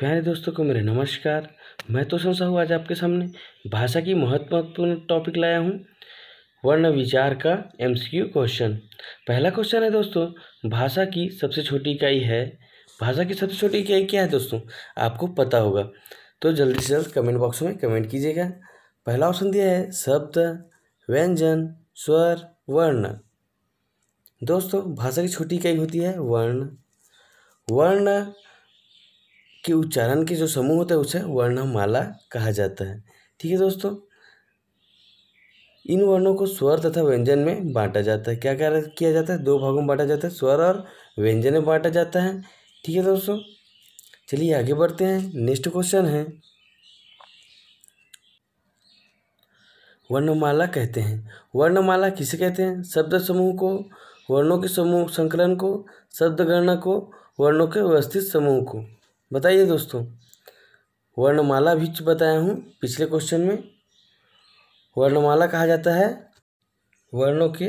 प्यारे दोस्तों को मेरे नमस्कार मैं तो संसा हूँ आज आपके सामने भाषा की महत्वपूर्ण टॉपिक लाया हूँ वर्ण विचार का एमसीक्यू क्वेश्चन पहला क्वेश्चन है दोस्तों भाषा की सबसे छोटी इकाई है भाषा की सबसे छोटी इकाई क्या है दोस्तों आपको पता होगा तो जल्दी से जल्द कमेंट बॉक्स में कमेंट कीजिएगा पहला ऑप्शन दिया है शब्द व्यंजन स्वर वर्ण दोस्तों भाषा की छोटी इकाई होती है वर्ण वर्ण के उच्चारण के जो समूह होता है उसे वर्णमाला कहा जाता है ठीक है दोस्तों इन वर्णों को स्वर तथा व्यंजन में बांटा जाता है क्या क्या किया जाता है दो भागों में बांटा जाता है स्वर और व्यंजन में बांटा जाता है ठीक है दोस्तों चलिए आगे बढ़ते हैं नेक्स्ट क्वेश्चन है वर्णमाला कहते हैं वर्णमाला किसे कहते हैं शब्द समूह को वर्णों के समूह संकलन को शब्द गणना को वर्णों के व्यवस्थित समूह को बताइए दोस्तों वर्णमाला भी बताया हूँ पिछले क्वेश्चन में वर्णमाला कहा जाता है वर्णों के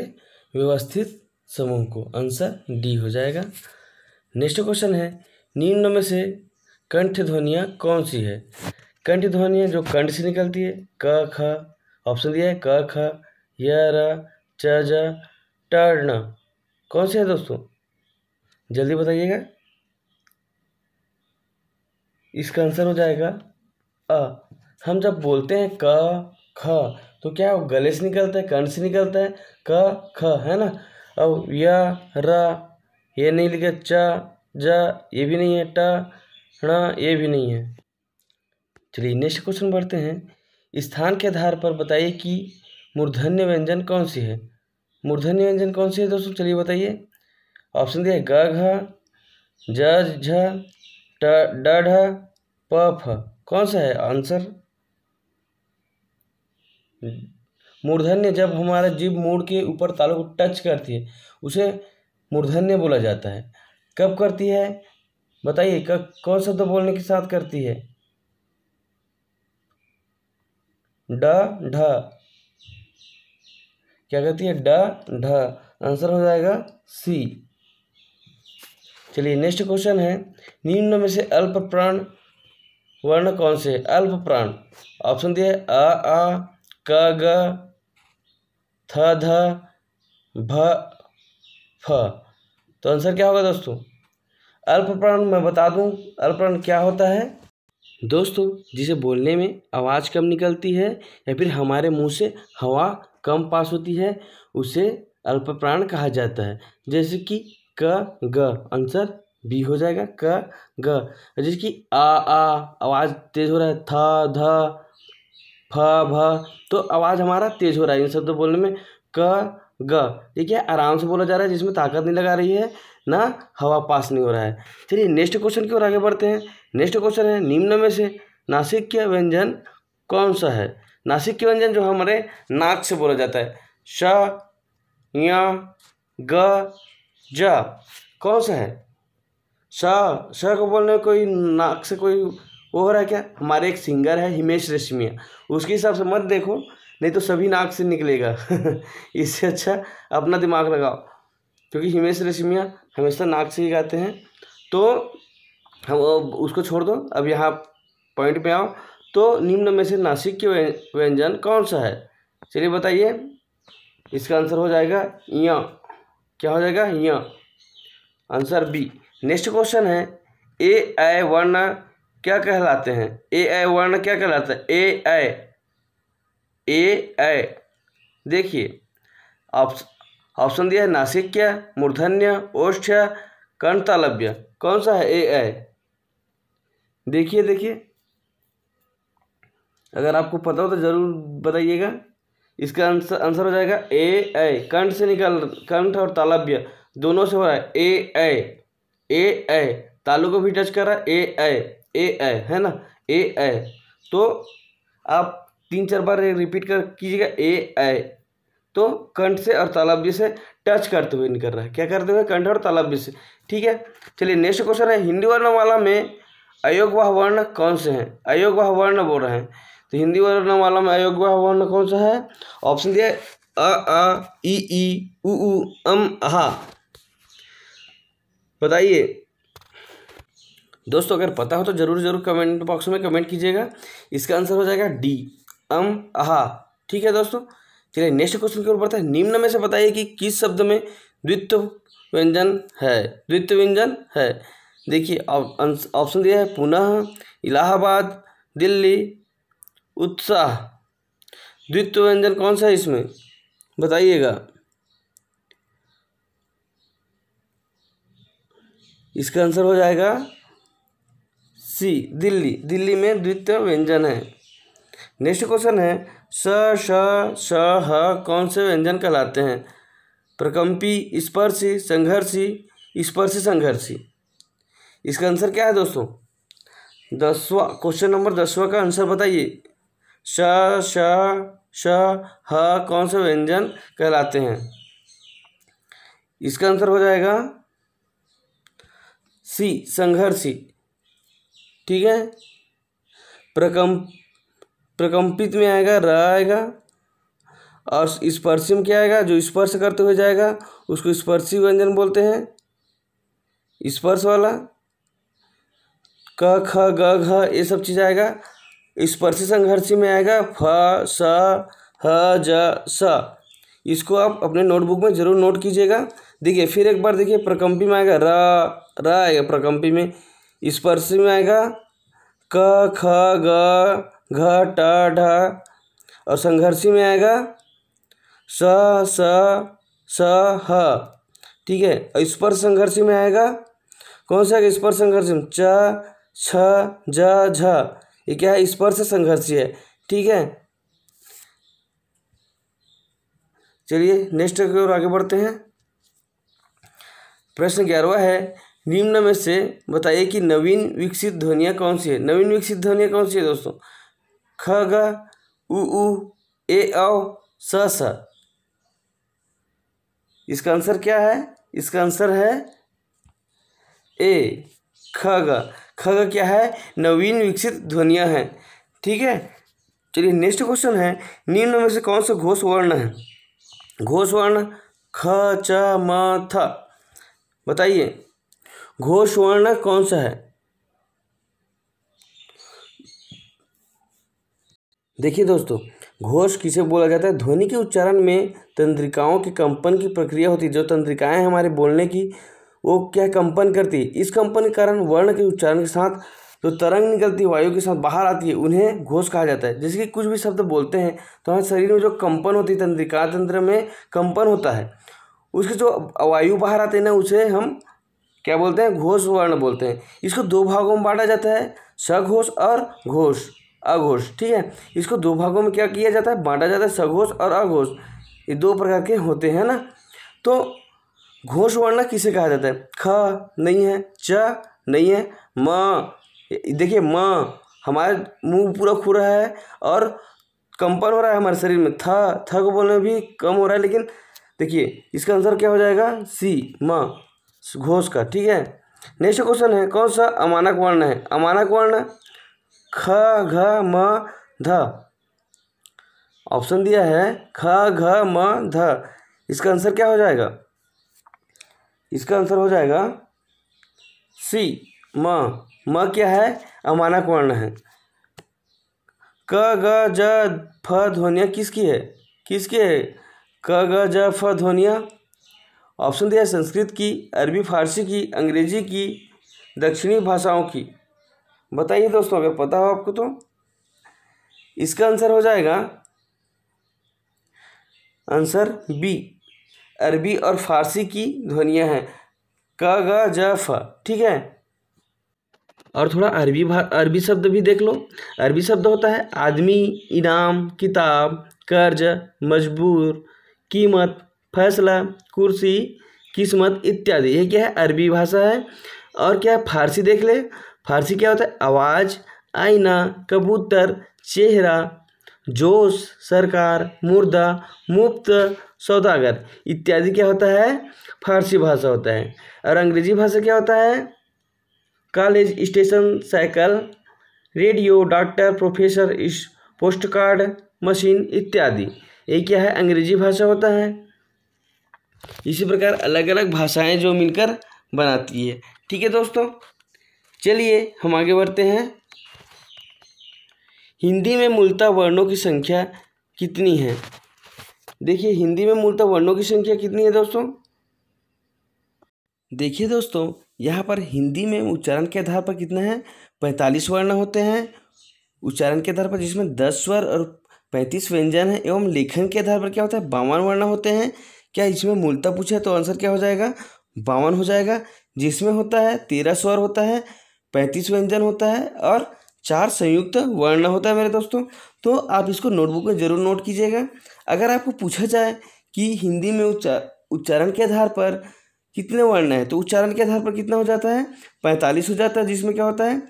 व्यवस्थित समूह को आंसर डी हो जाएगा नेक्स्ट क्वेश्चन है निम्न में से कंठ ध्वनिया कौन सी है कंठ ध्वनिया जो कंठ से निकलती है क ख ऑप्शन दिया है क ख य च ज कौन सी है दोस्तों जल्दी बताइएगा इसका आंसर हो जाएगा अ हम जब बोलते हैं क ख तो क्या गले से निकलता है कर्ण से निकलता है क ख है ना अब य र ये नहीं लिखे च ज ये भी नहीं है ट ण ये भी नहीं है चलिए नेक्स्ट क्वेश्चन बढ़ते हैं स्थान के आधार पर बताइए कि मूर्धन्य व्यंजन कौन सी है मूर्धन्य व्यंजन कौन सी है दोस्तों चलिए बताइए ऑप्शन दिया है ग घ ज झ डढ़ पफ कौन सा है आंसर मूर्धन्य जब हमारा जीव मूड के ऊपर तालों को टच करती है उसे मूर्धन्य बोला जाता है कब करती है बताइए कब कौन सा तो बोलने के साथ करती है ड ढ क्या कहती है ड ढ आंसर हो जाएगा सी चलिए नेक्स्ट क्वेश्चन है निम्न में से अल्प प्राण वर्ण कौन से अल्प प्राण ऑप्शन दिया है अ आ क ग थ ध भ फ तो आंसर क्या होगा दोस्तों अल्प प्राण मैं बता दूं अल्प प्राण क्या होता है दोस्तों जिसे बोलने में आवाज़ कम निकलती है या फिर हमारे मुंह से हवा कम पास होती है उसे अल्प प्राण कहा जाता है जैसे कि क ग आंसर बी हो जाएगा क ग जिसकी आ आ आवाज़ तेज हो रहा है थ ध फ भ तो आवाज़ हमारा तेज हो रहा है इन शब्द बोलने में क ग ठीक है आराम से बोला जा रहा है जिसमें ताकत नहीं लगा रही है ना हवा पास नहीं हो रहा है चलिए नेक्स्ट क्वेश्चन की ओर आगे बढ़ते हैं नेक्स्ट क्वेश्चन है निम्न में से नासिक के व्यंजन कौन सा है नासिक के व्यंजन जो हमारे नाक से बोला जाता है श ग जा कौन सा है सा सा को बोलने कोई नाक से कोई वो हो रहा है क्या हमारे एक सिंगर है हिमेश रेशमिया उसके हिसाब से मत देखो नहीं तो सभी नाक से निकलेगा इससे अच्छा अपना दिमाग लगाओ क्योंकि हिमेश रेशमिया हमेशा नाक से ही गाते हैं तो हम उसको छोड़ दो अब यहाँ पॉइंट पे आओ तो निम्न में से नासिक के व्यंजन कौन सा है चलिए बताइए इसका आंसर हो जाएगा यहाँ क्या हो जाएगा य आंसर बी नेक्स्ट क्वेश्चन है ए आय वर्ण क्या कहलाते हैं ए आय वर्ण क्या कहलाता है ए आय ए आय देखिए ऑप्शन दिया है नासिक्य मूर्धन्य ओष्ठ्य कर्णतालव्य कौन सा है ए आय देखिए देखिए अगर आपको पता हो तो ज़रूर बताइएगा इसका आंसर आंसर हो जाएगा ए ए कंठ से निकल कंठ और तालव्य दोनों से हो रहा है ए ए ए ए तालु को भी टच कर रहा है ए ए ए ए है ना ए ए तो आप तीन चार बार रिपीट कर कीजिएगा ए ए तो कंठ से और तालाब्य से टच करते हुए निकल रहा है क्या करते हुए कंठ और तालाब्य से ठीक है चलिए नेक्स्ट क्वेश्चन है हिंदी वर्णमाला में अयोग्य वर्ण कौन से हैं अयोग्य वर्ण बोल रहे हैं तो हिंदी वर्णमाला में अयोग्य वर्ण कौन सा है ऑप्शन दिया है अ ई ई उ उ अम आहा बताइए दोस्तों अगर पता हो तो ज़रूर ज़रूर कमेंट बॉक्स में कमेंट कीजिएगा इसका आंसर हो जाएगा डी अम आहा ठीक है दोस्तों चलिए नेक्स्ट क्वेश्चन की ओर बढ़ते है निम्न में से बताइए कि किस शब्द में द्वित्व व्यंजन है द्वित्व व्यंजन है देखिए ऑप्शन दिया है पुनः इलाहाबाद दिल्ली उत्साह द्वित्व व्यंजन कौन सा है इसमें बताइएगा इसका आंसर हो जाएगा सी दिल्ली दिल्ली में द्वितीय व्यंजन है नेक्स्ट क्वेश्चन है स श श ह कौन से व्यंजन कहलाते हैं प्रकम्पी स्पर्शी संघर्षी स्पर्शी संघर्षी इसका आंसर क्या है दोस्तों दसवा क्वेश्चन नंबर दसवा का आंसर बताइए श श श ह कौन से व्यंजन कहलाते हैं इसका आंसर हो जाएगा सी संघर्षी ठीक है प्रकम प्रकम्पित में आएगा र आएगा और स्पर्शी में क्या आएगा जो स्पर्श करते हुए जाएगा उसको स्पर्शी व्यंजन बोलते हैं स्पर्श वाला क ख ग घ ये सब चीज़ आएगा स्पर्शी संघर्षी में आएगा फ स ह ज स इसको आप अपने नोटबुक में ज़रूर नोट कीजिएगा देखिए फिर एक बार देखिए प्रकम्पी में आएगा र र आएगा प्रकम्पी में स्पर्शी में आएगा क ख ग घ ट ढ और संघर्षी में आएगा स स स ह ठीक है और स्पर्श संघर्षी में आएगा कौन सा आएगा स्पर्श संघर्षी में च छ ज झ ये क्या है स्पर्श संघर्ष है ठीक है चलिए नेक्स्ट की ओर आगे बढ़ते हैं प्रश्न ग्यारहवा है निम्न में से बताइए कि नवीन विकसित ध्वनिया कौन सी है नवीन विकसित ध्वनिया कौन सी है दोस्तों ख ग उ उ ए औ स स इसका आंसर क्या है इसका आंसर है ए ख ग खग क्या है नवीन विकसित ध्वनियाँ हैं ठीक है चलिए नेक्स्ट क्वेश्चन है निम्न में से कौन सा घोष वर्ण है घोष वर्ण ख च म थ बताइए घोष वर्ण कौन सा है देखिए दोस्तों घोष किसे बोला जाता है ध्वनि के उच्चारण में तंत्रिकाओं के कंपन की प्रक्रिया होती है जो तंत्रिकाएं हमारे बोलने की वो क्या कंपन करती इस कंपन के कारण वर्ण के उच्चारण के साथ जो तो तरंग निकलती है वायु के साथ बाहर आती है उन्हें घोष कहा जाता है जैसे कि कुछ भी शब्द बोलते हैं तो हमारे शरीर में जो कंपन होती है तंत्रिका तंत्र में कंपन होता है उसके जो वायु बाहर आते हैं ना उसे हम क्या बोलते हैं घोष वर्ण बोलते हैं इसको दो भागों में बांटा जाता है सघोष और घोष अघोष ठीक है इसको दो भागों में क्या किया जाता है बांटा जाता है सघोष और अघोष ये दो प्रकार के होते हैं ना तो घोष वर्ण किसे कहा जाता है ख नहीं है च नहीं है म देखिए म हमारे मुंह पूरा खू रहा है और कंपन हो रहा है हमारे शरीर में थ थ को बोलने में भी कम हो रहा है लेकिन देखिए इसका आंसर क्या हो जाएगा सी म घोष का ठीक है नेक्स्ट क्वेश्चन है कौन सा अमानक वर्ण है अमानक वर्ण ख घ म ध ऑप्शन दिया है ख घ म ध इसका आंसर क्या हो जाएगा इसका आंसर हो जाएगा सी म म क्या है अमानक वर्ण है क ग ज फ ध्वनिया किसकी है किसकी है क ग ज फ ध्वनिया ऑप्शन दिया संस्कृत की अरबी फारसी की अंग्रेजी की दक्षिणी भाषाओं की बताइए दोस्तों अगर पता हो आपको तो इसका आंसर हो जाएगा आंसर बी अरबी और फारसी की ध्वनियाँ हैं क ग ज फ ठीक है और थोड़ा अरबी अरबी शब्द भी देख लो अरबी शब्द होता है आदमी इनाम किताब कर्ज मजबूर कीमत फैसला कुर्सी किस्मत इत्यादि ये क्या है अरबी भाषा है और क्या है फारसी देख ले फारसी क्या होता है आवाज़ आईना कबूतर चेहरा जोश सरकार मुर्दा मुफ्त सौदागर इत्यादि क्या होता है फारसी भाषा होता है और अंग्रेजी भाषा क्या होता है college station cycle radio doctor professor इस पोस्ट कार्ड मशीन इत्यादि ये क्या है अंग्रेजी भाषा होता है इसी प्रकार अलग अलग भाषाएं जो मिलकर बनाती है ठीक है दोस्तों चलिए हम आगे बढ़ते हैं हिंदी में मूलतः वर्णों की संख्या कितनी है देखिए हिंदी में मूलतः वर्णों की संख्या कितनी है दोस्तों देखिए दोस्तों यहाँ पर हिंदी में उच्चारण के आधार पर कितना है पैंतालीस वर्ण होते हैं उच्चारण के आधार पर जिसमें दस स्वर और पैंतीस व्यंजन है एवं लेखन के आधार पर क्या होता है बावन वर्ण होते हैं क्या इसमें मूलतः पूछे तो आंसर क्या हो जाएगा बावन हो जाएगा जिसमें होता है तेरह स्वर होता है पैंतीस व्यंजन होता है और चार संयुक्त वर्ण होता है मेरे दोस्तों तो आप इसको नोटबुक में ज़रूर नोट कीजिएगा अगर आपको पूछा जाए कि हिंदी में उच्चा उच्चारण के आधार पर कितने वर्ण हैं तो उच्चारण के आधार पर कितना हो जाता है पैंतालीस हो जाता है जिसमें क्या होता है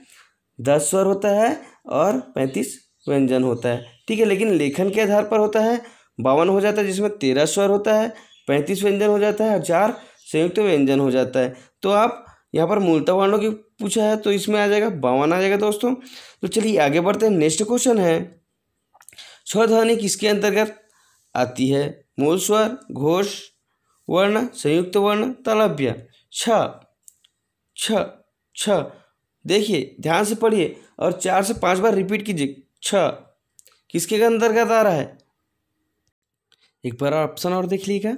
दस स्वर होता है और पैंतीस व्यंजन होता है ठीक है लेकिन लेखन के आधार पर होता है बावन हो जाता है जिसमें तेरह स्वर होता है पैंतीस व्यंजन हो जाता है और चार संयुक्त व्यंजन हो जाता है तो आप यहाँ पर मूलता वर्णों की पूछा है तो इसमें आ जाएगा बावन आ जाएगा दोस्तों तो चलिए आगे बढ़ते हैं नेक्स्ट क्वेश्चन है स्वध्वनि किसके अंतर्गत आती है मूल स्वर घोष वर्ण संयुक्त वर्ण तलभ्य छ छ छ देखिए ध्यान से पढ़िए और चार से पांच बार रिपीट कीजिए छ किसके अंतर्गत आ रहा है एक बार ऑप्शन और देख लीजिएगा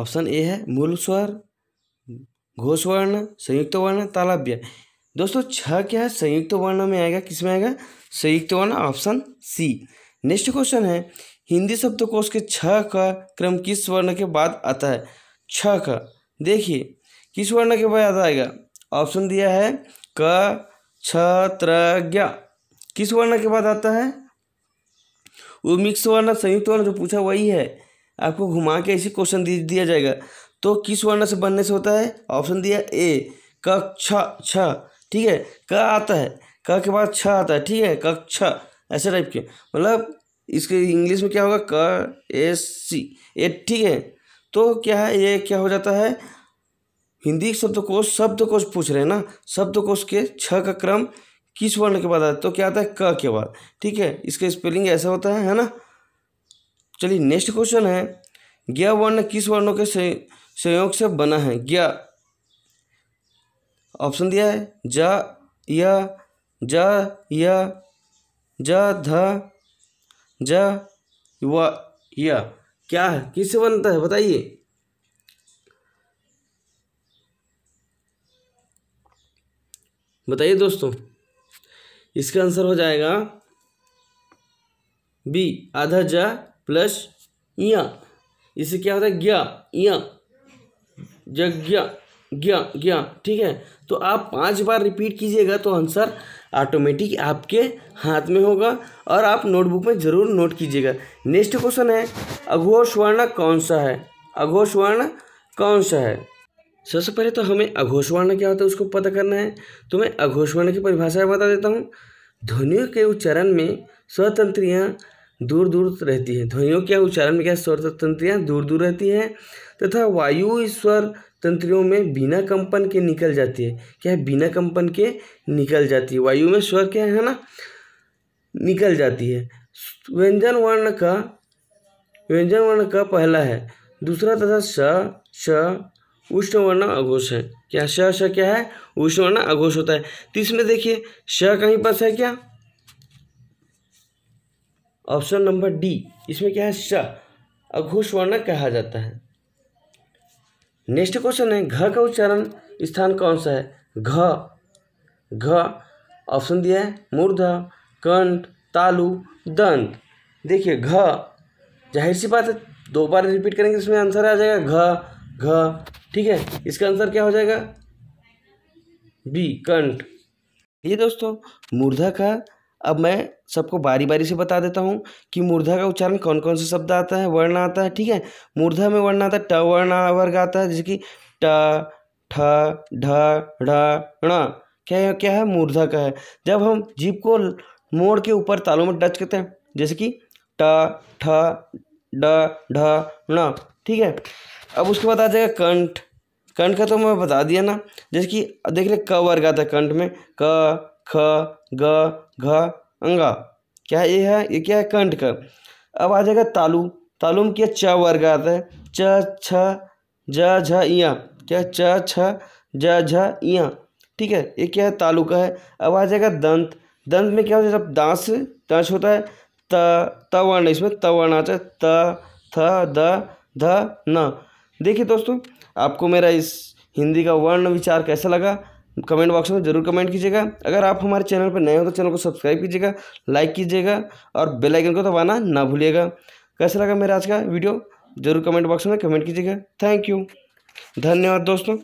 ऑप्शन ए है मूल स्वर घोष वर्ण संयुक्त वर्ण तालाब्य दोस्तों छ क्या है संयुक्त वर्ण में आएगा किस में आएगा संयुक्त वर्ण ऑप्शन सी नेक्स्ट क्वेश्चन है हिंदी शब्दकोश के छ का क्रम किस वर्ण के बाद आता है छ का देखिए किस वर्ण के बाद आएगा ऑप्शन दिया है क छ त्रज्ञ किस वर्ण के बाद आता है वो मिक्स वर्ण संयुक्त वर्ण जो पूछा वही है आपको घुमा के ऐसे क्वेश्चन दिया जाएगा तो किस वर्ण से बनने से होता है ऑप्शन दिया ए कक्ष छ ठीक है क आता है क के बाद छ आता है ठीक है कक्षा ऐसे टाइप के मतलब इसके इंग्लिश में क्या होगा क ए सी ए ठीक है तो क्या है ये क्या हो जाता है हिंदी शब्दकोश शब्दकोश पूछ रहे हैं ना शब्दकोश के छ का क्रम किस वर्ण के बाद आता है तो क्या आता है क के बाद ठीक है इसका स्पेलिंग ऐसा होता है है ना चलिए नेक्स्ट क्वेश्चन है ज्ञा वर्ण किस वर्णों के संयोग से बना है ज्ञा ऑप्शन दिया है जा या जा या ज ध ज व य क्या है किससे बनता है बताइए बताइए दोस्तों इसका आंसर हो जाएगा बी आधा ज प्लस या इसे क्या होता है ज्ञा या ज्ञा ज्ञा ज्ञा ठीक है तो आप पांच बार रिपीट कीजिएगा तो आंसर ऑटोमेटिक आपके हाथ में होगा और आप नोटबुक में ज़रूर नोट कीजिएगा नेक्स्ट क्वेश्चन है अघोष वर्ण कौन सा है अघोष वर्ण कौन सा है सबसे पहले तो हमें अघोष वर्ण क्या होता है उसको पता करना है तो मैं अघोष वर्ण की परिभाषा बता देता हूँ ध्वनियों के उच्चारण में स्वतंत्रियाँ दूर दूर रहती हैं ध्वनियों के उच्चारण में क्या स्वतंत्रियाँ दूर दूर रहती हैं तथा वायु स्वर तंत्रियों में बिना कंपन के निकल जाती है क्या बिना कंपन के निकल जाती है वायु में स्वर क्या है ना निकल जाती है व्यंजन वर्ण का व्यंजन वर्ण का पहला है दूसरा तथा स श उष्ण वर्ण अघोष है क्या श श क्या है उष्ण वर्ण अघोष होता है तो इसमें देखिए श कहीं पर है क्या ऑप्शन नंबर डी इसमें क्या है श अघोष वर्ण कहा जाता है नेक्स्ट क्वेश्चन है घ का उच्चारण स्थान कौन सा है घ घ ऑप्शन दिया है मूर्धा कंठ तालु दंत देखिए घ जाहिर सी बात है दो बार रिपीट करेंगे इसमें आंसर आ जाएगा घ घ ठीक है इसका आंसर क्या हो जाएगा बी कंठ ये दोस्तों मूर्धा का अब मैं सबको बारी बारी से बता देता हूँ कि मूर्धा का उच्चारण कौन कौन सा शब्द आता है वर्ण आता है ठीक है मूर्धा में वर्ण आता है ट वर्ण वर्ग आता है जैसे कि ट ठ ढ ढ क्या है क्या है मूर्धा का है जब हम जीप को मोड़ के ऊपर तालों में टच करते हैं जैसे कि ट ठ ड ढ ठीक है अब उसके बाद आ जाएगा कंठ कंठ का तो मैं बता दिया ना जैसे कि देख ले क वर्ग आता है कंठ में क ख ग घ अंगा क्या ये है ये क्या है कंठ का अब आ जाएगा तालु तालु में क्या च वर्ग आता है च छ ज झ इया क्या च छ ज झ इया ठीक है ये क्या है तालु का है अब आ जाएगा दंत दंत में क्या होता है जब दांस दांस होता है त तवर्ण इसमें तवर्ण आता है त थ द ध न देखिए दोस्तों आपको मेरा इस हिंदी का वर्ण विचार कैसा लगा कमेंट बॉक्स में जरूर कमेंट कीजिएगा अगर आप हमारे चैनल पर नए हो तो चैनल को सब्सक्राइब कीजिएगा लाइक कीजिएगा और बेल आइकन को दबाना ना भूलिएगा कैसा लगा मेरा आज का वीडियो जरूर कमेंट बॉक्स में कमेंट कीजिएगा थैंक यू धन्यवाद दोस्तों